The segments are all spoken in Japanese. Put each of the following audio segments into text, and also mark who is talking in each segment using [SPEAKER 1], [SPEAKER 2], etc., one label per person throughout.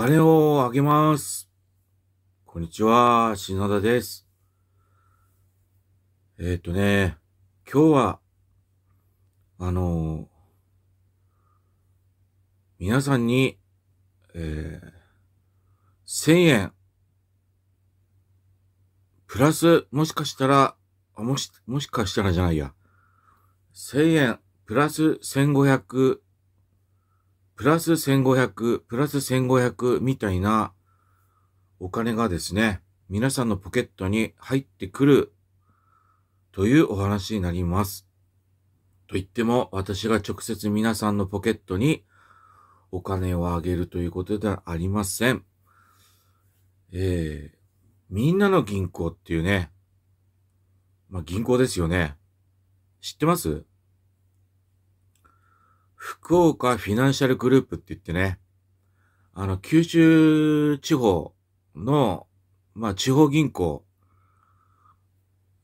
[SPEAKER 1] 金をあげます。こんにちは、篠田です。えー、っとね、今日は、あの皆さんに、えー、1000円、プラス、もしかしたら、あもし、もしかしたらじゃないや、1000円、プラス1500プラス1500、プラス1500みたいなお金がですね、皆さんのポケットに入ってくるというお話になります。と言っても、私が直接皆さんのポケットにお金をあげるということではありません。えー、みんなの銀行っていうね、まあ、銀行ですよね。知ってます福岡フィナンシャルグループって言ってね、あの、九州地方の、まあ、地方銀行、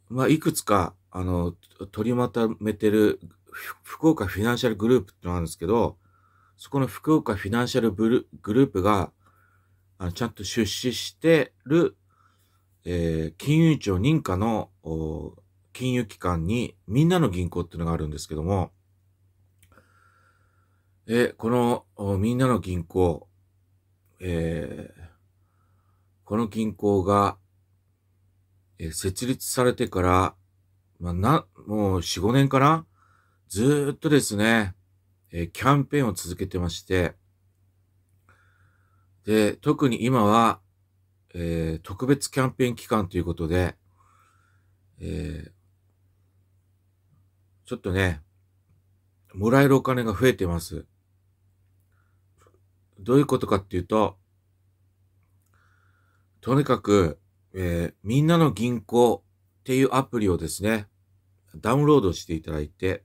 [SPEAKER 1] まあ、いくつか、あの、取りまとめてる、福岡フィナンシャルグループってのがあるんですけど、そこの福岡フィナンシャルグループが、あのちゃんと出資してる、えー、金融庁認可の金融機関にみんなの銀行っていうのがあるんですけども、え、この、みんなの銀行、えー、この銀行が、えー、設立されてから、まあ、な、もう4、5年かなずっとですね、えー、キャンペーンを続けてまして、で、特に今は、えー、特別キャンペーン期間ということで、えー、ちょっとね、もらえるお金が増えてます。どういうことかっていうと、とにかく、えー、みんなの銀行っていうアプリをですね、ダウンロードしていただいて、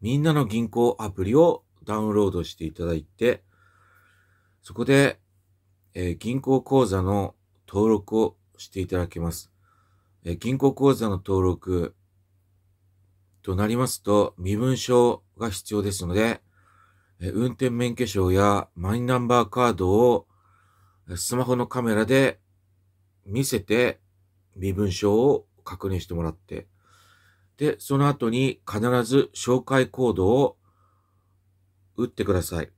[SPEAKER 1] みんなの銀行アプリをダウンロードしていただいて、そこで、えー、銀行口座の登録をしていただけます。えー、銀行口座の登録となりますと、身分証が必要ですので、運転免許証やマイナンバーカードをスマホのカメラで見せて身分証を確認してもらって、で、その後に必ず紹介コードを打ってください。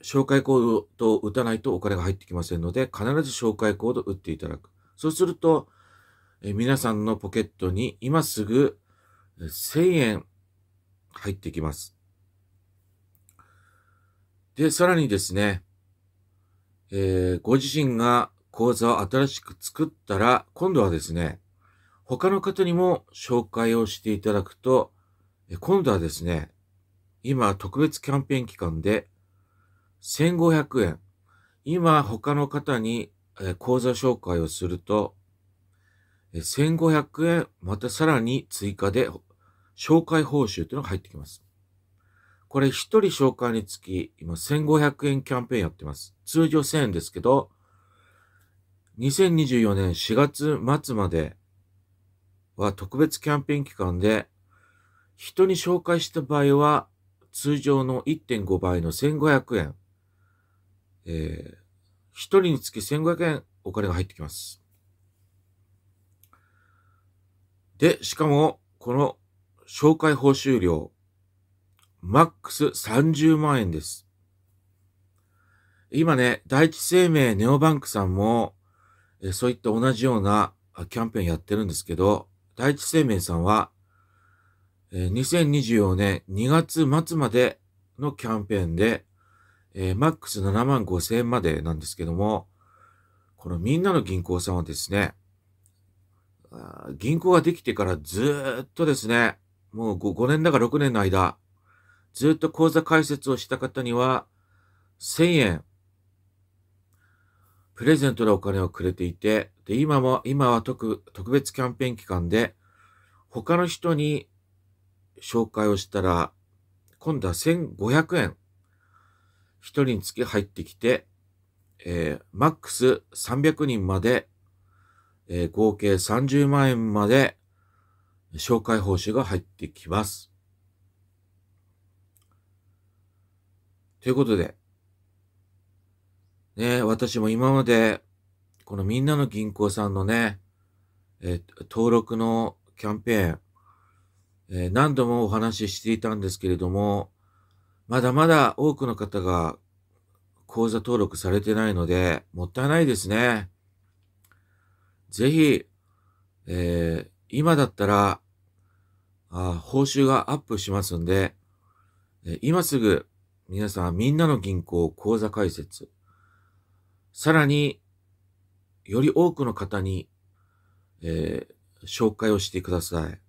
[SPEAKER 1] 紹介コードを打たないとお金が入ってきませんので、必ず紹介コードを打っていただく。そうすると、え皆さんのポケットに今すぐ1000円入ってきます。で、さらにですね、えー、ご自身が講座を新しく作ったら、今度はですね、他の方にも紹介をしていただくと、今度はですね、今特別キャンペーン期間で1500円。今他の方に講座紹介をすると、1500円、またさらに追加で紹介報酬というのが入ってきます。これ1人紹介につき、今1500円キャンペーンやってます。通常1000円ですけど、2024年4月末までは特別キャンペーン期間で、人に紹介した場合は、通常の1.5倍の1500円。えー、1人につき1500円お金が入ってきます。で、しかも、この紹介報酬料、マックス30万円です。今ね、第一生命ネオバンクさんも、えそういった同じようなキャンペーンやってるんですけど、第一生命さんは、え2024年2月末までのキャンペーンで、えマックス7万5千円までなんですけども、このみんなの銀行さんはですね、銀行ができてからずっとですね、もう 5, 5年だか6年の間、ずっと講座解説をした方には、1000円、プレゼントのお金をくれていて、で、今も、今は特、特別キャンペーン期間で、他の人に紹介をしたら、今度は1500円、一人につき入ってきて、えー、マックス300人まで、えー、合計30万円まで、紹介報酬が入ってきます。ということで、ね、私も今まで、このみんなの銀行さんのね、えー、登録のキャンペーン、えー、何度もお話ししていたんですけれども、まだまだ多くの方が口座登録されてないので、もったいないですね。ぜひ、えー、今だったら、あ報酬がアップしますんで、え今すぐ皆さん、みんなの銀行口座開設。さらに、より多くの方に、えー、紹介をしてください。